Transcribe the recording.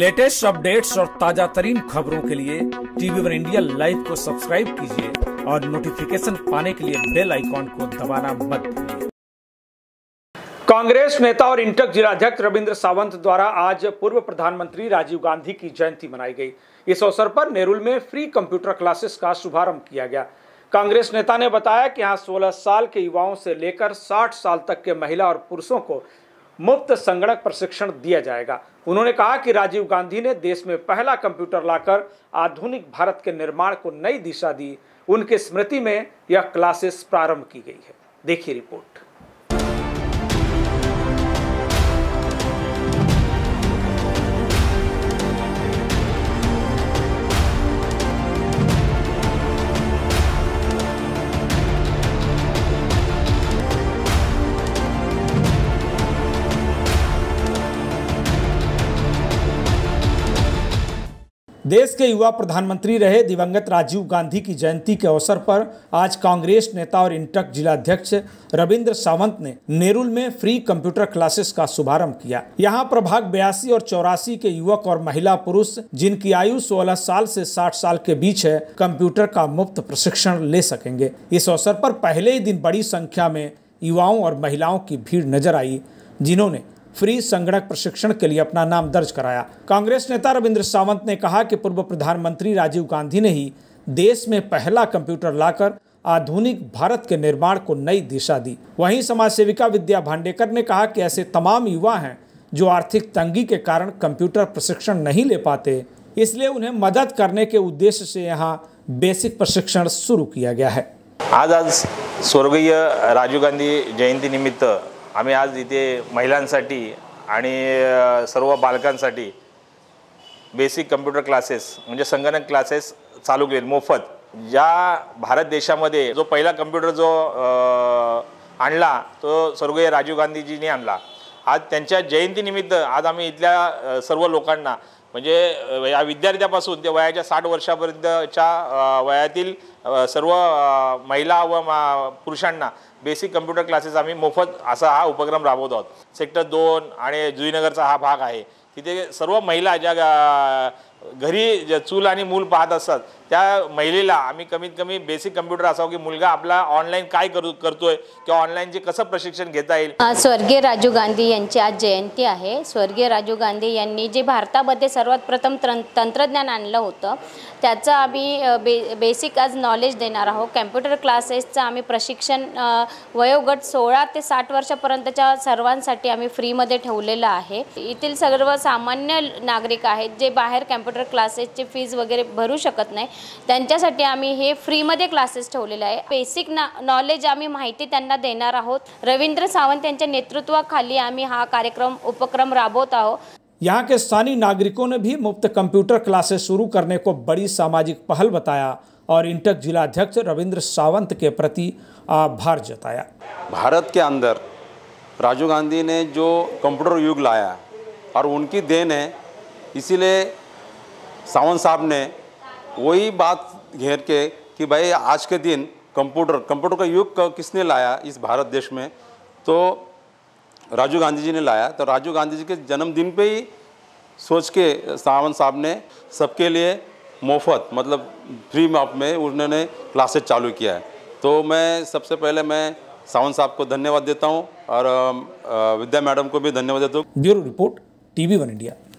latest updates और ताजा तरीन खबरों के लिए टीवी वन इंडिया लाइव को सब्सक्राइब कीजिए और नोटिफिकेशन पाने के लिए बेल आइकॉन को दबाना मत कांग्रेस नेता और इंटक जिलाध्यक्ष रविंद्र सावंत द्वारा आज पूर्व प्रधानमंत्री राजीव गांधी की जयंती मनाई गई इस अवसर पर नेरुल में फ्री कंप्यूटर क्लासेस का शुभारंभ किया गया कांग्रेस नेता ने बताया कि यहाँ 16 साल के युवाओं से लेकर 60 साल तक के महिला और पुरुषों को मुफ्त संगणक प्रशिक्षण दिया जाएगा उन्होंने कहा कि राजीव गांधी ने देश में पहला कंप्यूटर लाकर आधुनिक भारत के निर्माण को नई दिशा दी उनकी स्मृति में यह क्लासेस प्रारंभ की गई है देखिए रिपोर्ट देश के युवा प्रधानमंत्री रहे दिवंगत राजीव गांधी की जयंती के अवसर पर आज कांग्रेस नेता और इंटक जिलाध्यक्ष रविंद्र सावंत ने नेरुल में फ्री कंप्यूटर क्लासेस का शुभारंभ किया यहां प्रभाग बयासी और चौरासी के युवक और महिला पुरुष जिनकी आयु 16 साल से 60 साल के बीच है कंप्यूटर का मुफ्त प्रशिक्षण ले सकेंगे इस अवसर पर पहले ही दिन बड़ी संख्या में युवाओं और महिलाओं की भीड़ नजर आई जिन्होंने फ्री संगणक प्रशिक्षण के लिए अपना नाम दर्ज कराया कांग्रेस नेता रविंद्र सावंत ने कहा कि पूर्व प्रधानमंत्री राजीव गांधी ने ही देश में पहला कंप्यूटर लाकर आधुनिक भारत के निर्माण को नई दिशा दी वहीं समाज सेविका विद्या भांडेकर ने कहा कि ऐसे तमाम युवा हैं जो आर्थिक तंगी के कारण कंप्यूटर प्रशिक्षण नहीं ले पाते इसलिए उन्हें मदद करने के उद्देश्य से यहाँ बेसिक प्रशिक्षण शुरू किया गया है आज आज स्वर्गीय राजीव गांधी जयंती निमित्त आम्ही आज इथे महिलांसाठी आणि सर्व बालकांसाठी बेसिक कम्प्युटर क्लासेस म्हणजे संगणक क्लासेस चालू केले मोफत ज्या भारत देशामध्ये जो पहिला कम्प्युटर जो आणला तो स्वर्गीय राजीव गांधीजींनी आणला आज त्यांच्या जयंतीनिमित्त आज आम्ही इथल्या सर्व लोकांना म्हणजे या विद्यार्थ्यापासून ते वयाच्या साठ वर्षापर्यंतच्या वयातील सर्व महिला व मा पुरुषांना बेसिक कम्प्युटर क्लासेस आम्ही मोफत असा हा उपक्रम राबवत आहोत सेक्टर दोन आणि जुईनगरचा हा भाग आहे तिथे सर्व महिला ज्या घरी चूल आणि मूल पाहत असतात त्या महिलेला आम्ही कमीत कमी बेसिक कम्प्युटर असावं की मुलगा आपला ऑनलाईन काय करू करतोय किंवा ऑनलाईन जे कसं प्रशिक्षण घेता येईल स्वर्गीय राजीव गांधी यांची आज जयंती आहे स्वर्गीय राजीव गांधी यांनी जे भारतामध्ये सर्वात प्रथम तंत्रज्ञान आणलं होतं त्याचं आम्ही बे बेसिक आज नॉलेज देणार आहोत कॅम्प्युटर क्लासेसचं आम्ही प्रशिक्षण वयोगट सोळा ते साठ वर्षापर्यंतच्या सर्वांसाठी आम्ही फ्रीमध्ये ठेवलेलं आहे येथील सर्व सामान्य नागरिक आहेत जे बाहेर कॅम्प्युटर क्लासेसची फीज वगैरे भरू शकत नाही आम्मी आम्ही हे फ्रीमध्ये क्लासेस ठेवलेले बेसिक ना नॉलेज आम्मी महती देना आहोत रविन्द्र सावंत नेतृत्वा नेतृत्वाखाली आम्ही हा कार्यक्रम उपक्रम राबत आहो यहाँ के स्थानीय नागरिकों ने भी मुफ्त कंप्यूटर क्लासेस शुरू करने को बड़ी सामाजिक पहल बताया और इंटक जिलाध्यक्ष रविंद्र सावंत के प्रति आभार जताया भारत के अंदर राजीव गांधी ने जो कंप्यूटर युग लाया और उनकी देन है इसीलिए सावंत साहब ने वही बात घेर के कि भाई आज के दिन कंप्यूटर कंप्यूटर का युग किसने लाया इस भारत देश में तो राजीव गांधी जी ने लाया तो राजू गांधी जी के जन्मदिन पे ही सोच के सावंत साहब ने सबके लिए मुफ्त मतलब फ्री माफ में उन्होंने क्लासेज चालू किया है तो मैं सबसे पहले मैं सावंत साहब को धन्यवाद देता हूँ और विद्या मैडम को भी धन्यवाद देता हूँ bureau report TV one India